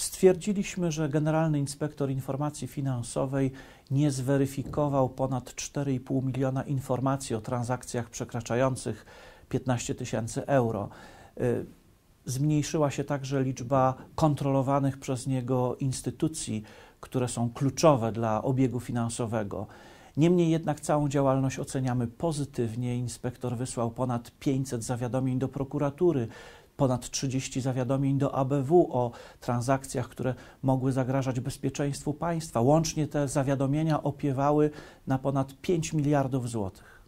Stwierdziliśmy, że Generalny Inspektor Informacji Finansowej nie zweryfikował ponad 4,5 miliona informacji o transakcjach przekraczających 15 tysięcy euro. Y, zmniejszyła się także liczba kontrolowanych przez niego instytucji, które są kluczowe dla obiegu finansowego. Niemniej jednak całą działalność oceniamy pozytywnie. Inspektor wysłał ponad 500 zawiadomień do prokuratury, ponad 30 zawiadomień do ABW o transakcjach, które mogły zagrażać bezpieczeństwu państwa. Łącznie te zawiadomienia opiewały na ponad 5 miliardów złotych.